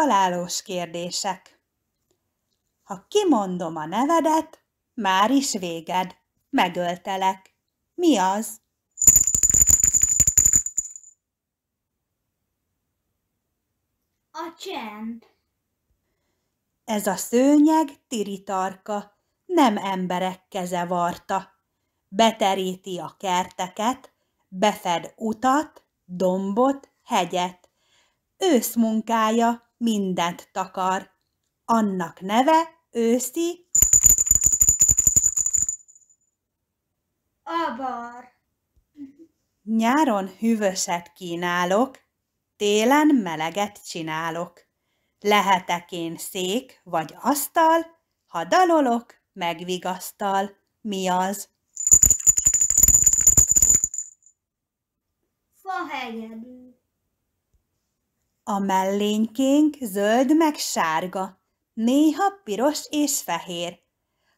Találós kérdések. Ha kimondom a nevedet, már is véged. Megöltelek. Mi az? A csend. Ez a szőnyeg tiritarka, nem emberek keze varta. Beteríti a kerteket, befed utat, dombot, hegyet. Ősz munkája, mindent takar. Annak neve őszi Abar. Nyáron hűvöset kínálok, télen meleget csinálok. Lehetek én szék vagy asztal, ha dalolok, megvigasztal. Mi az? Fahegedű. A mellénykénk zöld meg sárga, néha piros és fehér.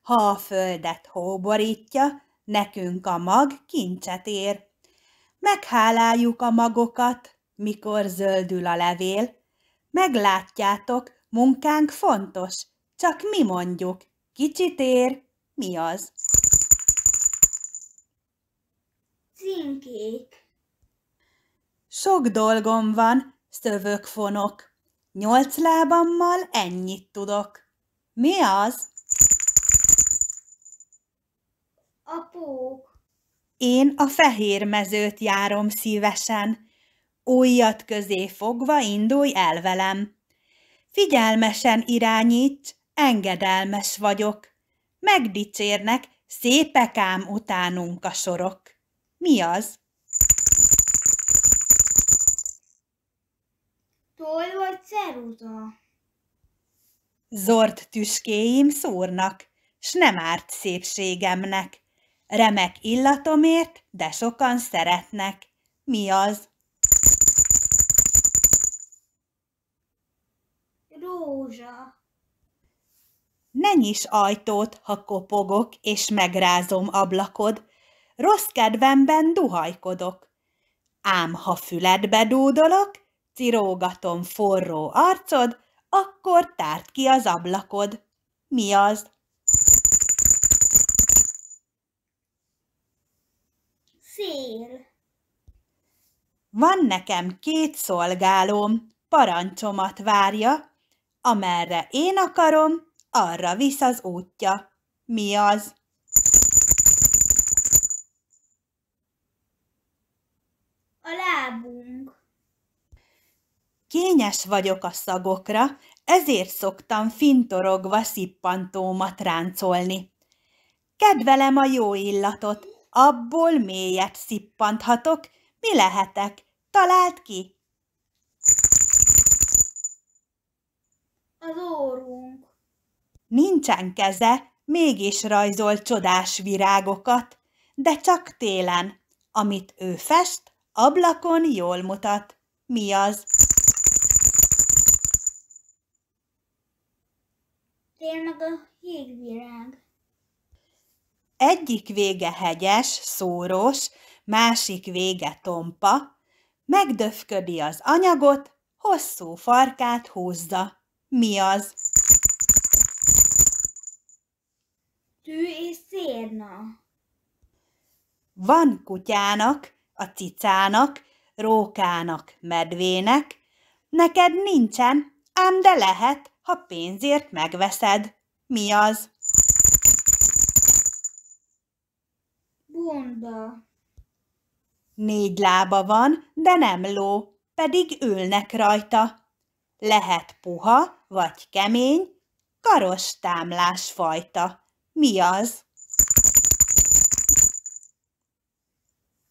Ha a földet hóborítja, nekünk a mag kincset ér. Megháláljuk a magokat, mikor zöldül a levél. Meglátjátok, munkánk fontos, csak mi mondjuk, kicsit ér, mi az? Cinkék. Sok dolgom van, szövökfonok. Nyolc lábammal ennyit tudok. Mi az? A pók. Én a fehér mezőt járom szívesen. Újat közé fogva indulj el velem. Figyelmesen irányíts, engedelmes vagyok. Megdicsérnek, szépek ám utánunk a sorok. Mi az? Toll vagy ceruza? Zord tüskéim szúrnak, s nem árt szépségemnek. Remek illatomért, de sokan szeretnek. Mi az? Rózsa. Ne nyis ajtót, ha kopogok, és megrázom ablakod. Rossz kedvemben duhajkodok. Ám ha füledbe dúdolok, cirógatom forró arcod, akkor tárt ki az ablakod. Mi az? Szél. Van nekem két szolgálóm, parancsomat várja, amerre én akarom, arra visz az útja. Mi az? A lábunk. Kényes vagyok a szagokra, ezért szoktam fintorogva szippantómat ráncolni. Kedvelem a jó illatot, abból mélyet szippanthatok, mi lehetek, talált ki? Az órunk. Nincsen keze, mégis rajzol csodás virágokat, de csak télen, amit ő fest, ablakon jól mutat. Mi az? Tél meg a jégvirág. Egyik vége hegyes, szóros, másik vége tompa, megdöfködi az anyagot, hosszú farkát húzza. Mi az? Tű és szérna. Van kutyának, a cicának, rókának, medvének, neked nincsen, ám de lehet, ha pénzért megveszed. Mi az? Bunda. Négy lába van, de nem ló, pedig ülnek rajta. Lehet puha vagy kemény, karos támlás fajta. Mi az?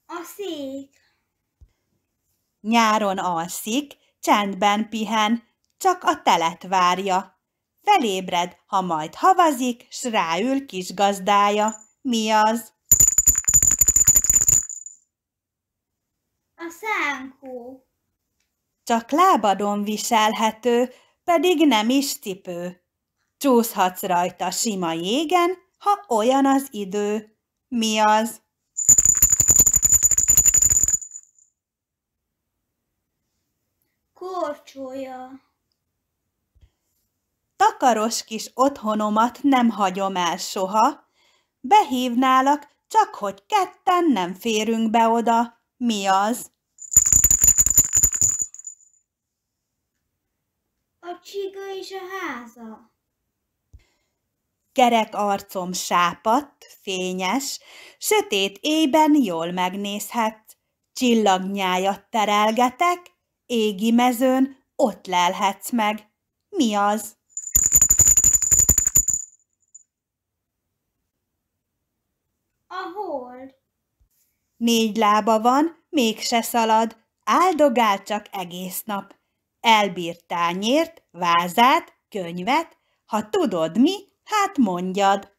A szék. Nyáron alszik, csendben pihen, csak a telet várja. Felébred, ha majd havazik, s ráül kis gazdája. Mi az? A szánkó. Csak lábadon viselhető, pedig nem is tipő. Csúszhatsz rajta sima jégen, ha olyan az idő. Mi az? Korcsolya takaros kis otthonomat nem hagyom el soha. Behívnálak, csak hogy ketten nem férünk be oda. Mi az? A csiga és a háza. Kerek arcom sápat, fényes, sötét ében jól megnézhet. Csillagnyájat terelgetek, égi mezőn ott lelhetsz meg. Mi az? a hold. Négy lába van, mégse szalad, áldogál csak egész nap. Elbír tányért, vázát, könyvet, ha tudod mi, hát mondjad.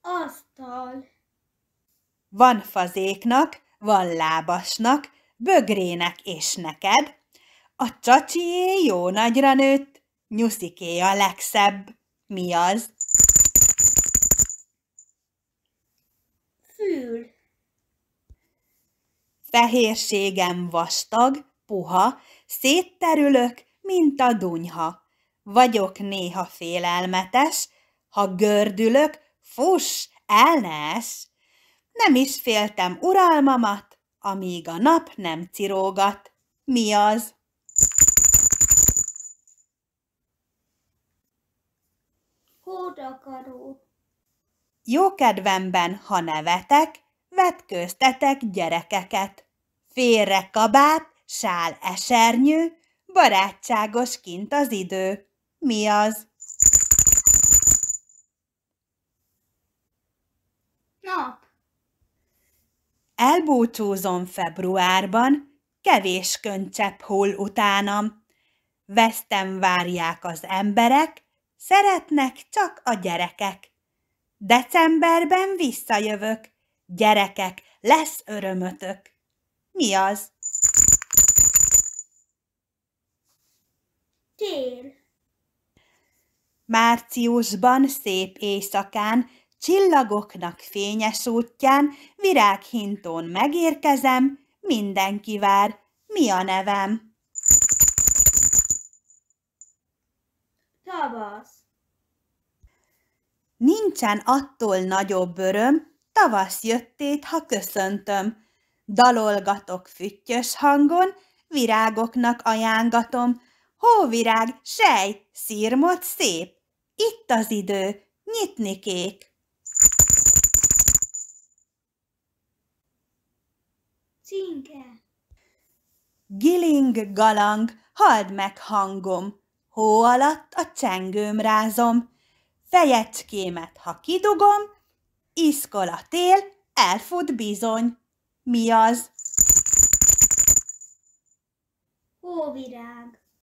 Asztal. Van fazéknak, van lábasnak, bögrének és neked. A csacsié jó nagyra nőtt, nyusziké a legszebb. Mi az? fül. Fehérségem vastag, puha, szétterülök, mint a dunyha. Vagyok néha félelmetes, ha gördülök, fuss, el ne es. Nem is féltem uralmamat, amíg a nap nem cirógat. Mi az? Hódakaró. Jó kedvemben, ha nevetek, vetköztetek gyerekeket. Félre kabát, sál esernyő, barátságos kint az idő. Mi az? Nap. Elbúcsúzom februárban, kevés köncsepp hol utánam. Vesztem várják az emberek, szeretnek csak a gyerekek. Decemberben visszajövök. Gyerekek, lesz örömötök. Mi az? Tél. Márciusban szép éjszakán, csillagoknak fényes útján, virághintón megérkezem, mindenki vár. Mi a nevem? Tavasz. Nincsen attól nagyobb öröm, tavasz jöttét, ha köszöntöm. Dalolgatok füttyös hangon, virágoknak ajángatom. Hóvirág, sej, szírmot szép, itt az idő, nyitni kék. Cinke. Giling galang, halld meg hangom, hó alatt a csengőm rázom, fejecskémet, ha kidugom, iszkol a tél, elfut bizony. Mi az? Hóvirág.